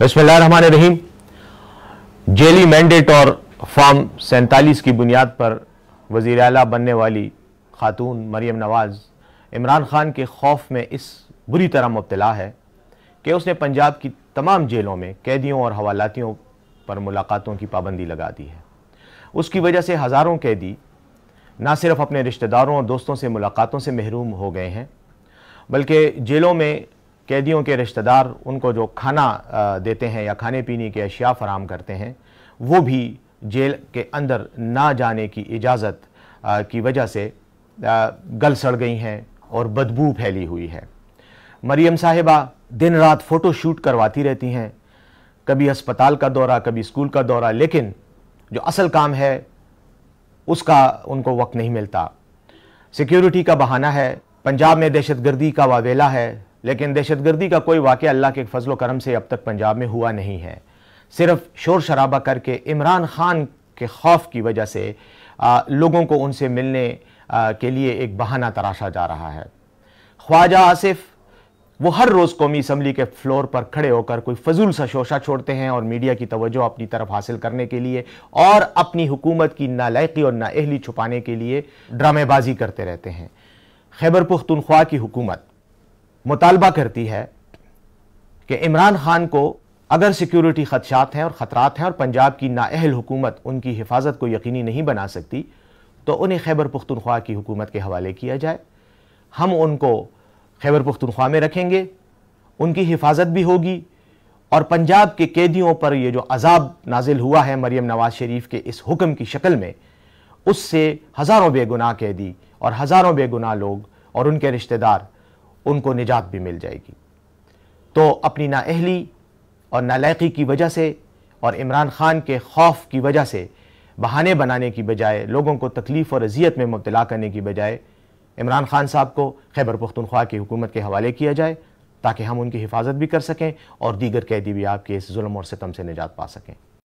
बसमान रहीम जेली मैंडेट और फॉर्म सैंतालीस की बुनियाद पर वज़ी अला बनने वाली खातून मरीम नवाज़ इमरान ख़ान के खौफ में इस बुरी तरह मुबतला है कि उसने पंजाब की तमाम जेलों में कैदियों और हवालातियों पर मुलाकातों की पाबंदी लगा दी है उसकी वजह से हज़ारों कैदी ना सिर्फ अपने रिश्तेदारों और दोस्तों से मुलाकातों से महरूम हो गए हैं बल्कि जेलों में कैदियों के रिश्तेदार उनको जो खाना देते हैं या खाने पीने की अशिया फराम करते हैं वो भी जेल के अंदर ना जाने की इजाज़त की वजह से गल सड़ गई हैं और बदबू फैली हुई है मरियम साहिबा दिन रात फ़ोटो शूट करवाती रहती हैं कभी अस्पताल का दौरा कभी स्कूल का दौरा लेकिन जो असल काम है उसका उनको वक्त नहीं मिलता सिक्योरिटी का बहाना है पंजाब में दहशतगर्दी का वावेला है लेकिन दहशतगर्दी का कोई वाक़ अल्लाह के फजलो करम से अब तक पंजाब में हुआ नहीं है सिर्फ शोर शराबा करके इमरान खान के खौफ की वजह से आ, लोगों को उनसे मिलने आ, के लिए एक बहाना तराशा जा रहा है ख्वाजा आसिफ वो हर रोज़ कौमी असम्बली के फ्लोर पर खड़े होकर कोई फजूल सा शोशा छोड़ते हैं और मीडिया की तवज्जो अपनी तरफ हासिल करने के लिए और अपनी हुकूमत की नालायकी और नाअहली छुपाने के लिए ड्रामेबाजी करते रहते हैं खैबर पुख्तनख्वा की हुकूमत मुतालबा करती है कि इमरान खान को अगर सिक्योरिटी खदशात हैं और ख़तरात हैं और पंजाब की नााहल हुकूमत उनकी हिफाजत को यकीनी नहीं बना सकती तो उन्हें खैबर पुख्तनख्वा की हुकूमत के हवाले किया जाए हम उनको खैबर पुख्तनख्वा में रखेंगे उनकी हिफाजत भी होगी और पंजाब के कैदियों पर यह जो अजाब नाजिल हुआ है मरीम नवाज शरीफ के इस हुक्म की शक्ल में उससे हज़ारों बेगुनाह कैदी और हज़ारों बेगुनाह लोग और उनके रिश्तेदार उनको निजात भी मिल जाएगी तो अपनी नाअहली और नालायकी की वजह से और इमरान खान के खौफ की वजह से बहाने बनाने की बजाय लोगों को तकलीफ़ और अजियत में मुबतला करने की बजाय इमरान खान साहब को खैबर पुख्तनख्वा की हुकूमत के हवाले किया जाए ताकि हम उनकी हिफाजत भी कर सकें और दीगर कैदी भी आपके इस जुल्म और सितम से निजात पा सकें